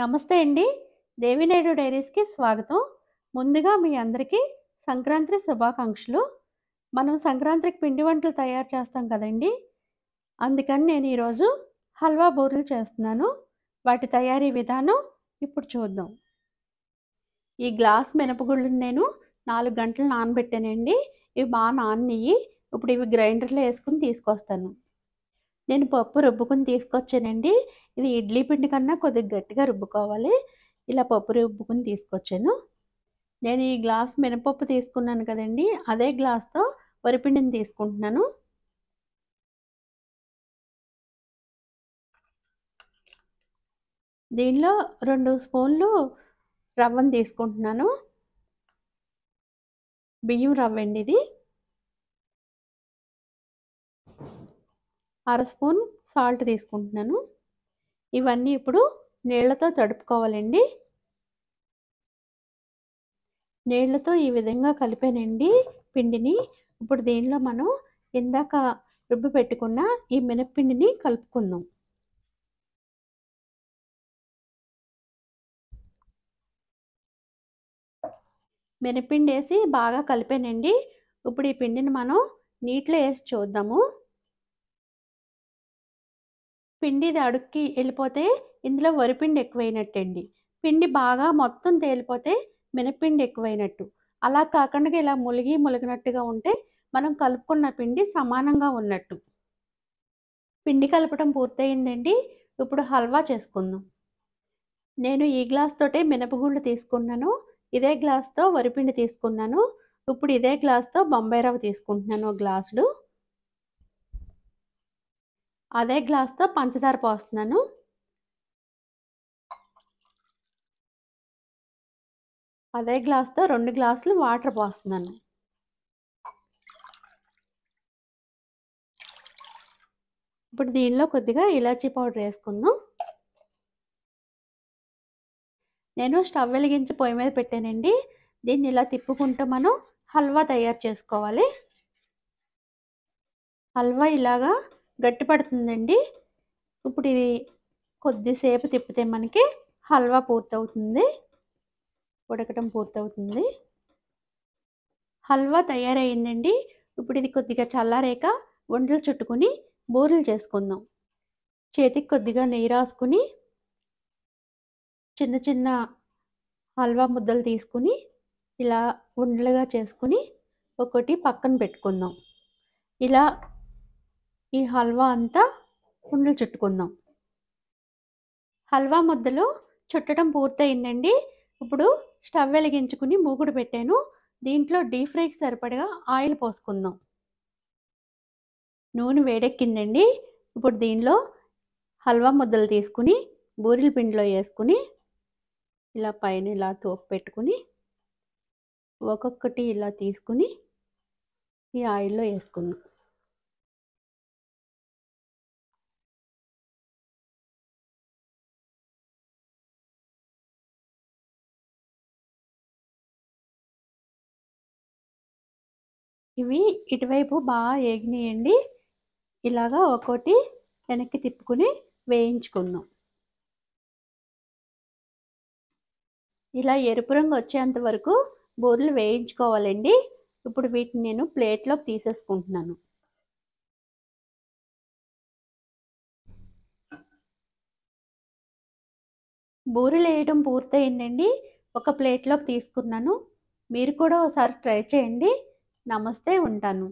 నమస్తే అండి దేవినాయుడు డైరీస్కి స్వాగతం ముందుగా మీ అందరికీ సంక్రాంతి శుభాకాంక్షలు మనం సంక్రాంతికి పిండి వంటలు తయారు చేస్తాం కదండి అందుకని నేను ఈరోజు హల్వా బూరెలు చేస్తున్నాను వాటి తయారీ విధానం ఇప్పుడు చూద్దాం ఈ గ్లాస్ మినపగుళ్ళని నేను నాలుగు గంటలు నానబెట్టానండి ఇవి బాగా నాన్నయ్యి ఇప్పుడు ఇవి గ్రైండర్లో వేసుకుని తీసుకొస్తాను నేను పప్పు రుబ్బుకుని తీసుకొచ్చానండి ఇది ఇడ్లీ పిండి కన్నా కొద్దిగా గట్టిగా రుబ్బుకోవాలి ఇలా పప్పు రుబ్బుకుని తీసుకొచ్చాను నేను ఈ గ్లాస్ మినపప్పు తీసుకున్నాను కదండి అదే గ్లాస్తో వరిపిండిని తీసుకుంటున్నాను దీనిలో రెండు స్పూన్లు రవ్వను తీసుకుంటున్నాను బియ్యం రవ్వ అండి ఇది అర స్పూన్ సాల్ట్ తీసుకుంటున్నాను ఇవన్నీ ఇప్పుడు నీళ్లతో తడుపుకోవాలండి నీళ్లతో ఈ విధంగా కలిపానండి పిండిని ఇప్పుడు దీనిలో మనం ఇందాక రుబ్బు పెట్టుకున్న ఈ మినప్పిండిని కలుపుకుందాం మినపిండి వేసి బాగా కలిపానండి ఇప్పుడు ఈ పిండిని మనం నీటిలో వేసి చూద్దాము పిండి అడుక్కి వెళ్ళిపోతే ఇందులో వరిపిండి ఎక్కువైనట్టండి పిండి బాగా మొత్తం తేలిపోతే మినపిండి ఎక్కువైనట్టు అలా కాకుండా ఇలా ములిగి ములిగినట్టుగా ఉంటే మనం కలుపుకున్న పిండి సమానంగా ఉన్నట్టు పిండి కలపటం పూర్తయిందండి ఇప్పుడు హల్వా చేసుకుందాం నేను ఈ గ్లాస్ తోటే మినపగుళ్ళు తీసుకున్నాను ఇదే గ్లాస్తో వరిపిండి తీసుకున్నాను ఇప్పుడు ఇదే గ్లాస్తో బొంబాయి రవ్వ తీసుకుంటున్నాను గ్లాసుడు అదే గ్లాస్తో పంచదార పోస్తున్నాను అదే గ్లాస్తో రెండు గ్లాసులు వాటర్ పోస్తున్నాను ఇప్పుడు దీనిలో కొద్దిగా ఇలాచీ పౌడర్ వేసుకుందాం నేను స్టవ్ వెలిగించి పొయ్యి మీద పెట్టానండి దీన్ని ఇలా తిప్పుకుంటూ మనం హల్వా తయారు చేసుకోవాలి హల్వా ఇలాగా గట్టిపడుతుందండి ఇప్పుడు ఇది కొద్దిసేపు తిప్పితే మనకి హల్వా పూర్తవుతుంది ఉడకటం పూర్తవుతుంది హల్వా తయారైందండి ఇప్పుడు ఇది కొద్దిగా చల్లారేక వంటలు చుట్టుకుని బూరెలు చేసుకుందాం చేతికి కొద్దిగా నెయ్యి రాసుకుని చిన్న చిన్న హల్వా ముద్దలు తీసుకుని ఇలా ఉండలుగా చేసుకుని ఒకటి పక్కన పెట్టుకుందాం ఇలా ఈ హల్వా అంతా కుండలు చుట్టుకుందాం హల్వా ముద్దలు చుట్టడం పూర్తయిందండి ఇప్పుడు స్టవ్ వెలిగించుకుని మూగుడు పెట్టాను దీంట్లో డీప్ ఫ్రైకి సరిపడగా ఆయిల్ పోసుకుందాం నూనె వేడెక్కిందండి ఇప్పుడు దీనిలో హల్వా ముద్దలు తీసుకుని బూరెల పిండిలో వేసుకుని ఇలా పైన ఇలా తోపు పెట్టుకుని ఒక్కొక్కటి ఇలా తీసుకుని ఈ ఆయిల్లో వేసుకుందాం ఇవి ఇటువైపు బాగా ఏగినాయండి ఇలాగా ఒక్కోటి వెనక్కి తిప్పుకుని వేయించుకుందాం ఇలా ఎరుపు రంగు వచ్చేంత వరకు బూరెలు వేయించుకోవాలండి ఇప్పుడు వీటిని నేను ప్లేట్లోకి తీసేసుకుంటున్నాను బూరెలు వేయడం పూర్తయిందండి ఒక ప్లేట్లోకి తీసుకున్నాను మీరు కూడా ఒకసారి ట్రై చేయండి నమస్తే ఉంటాను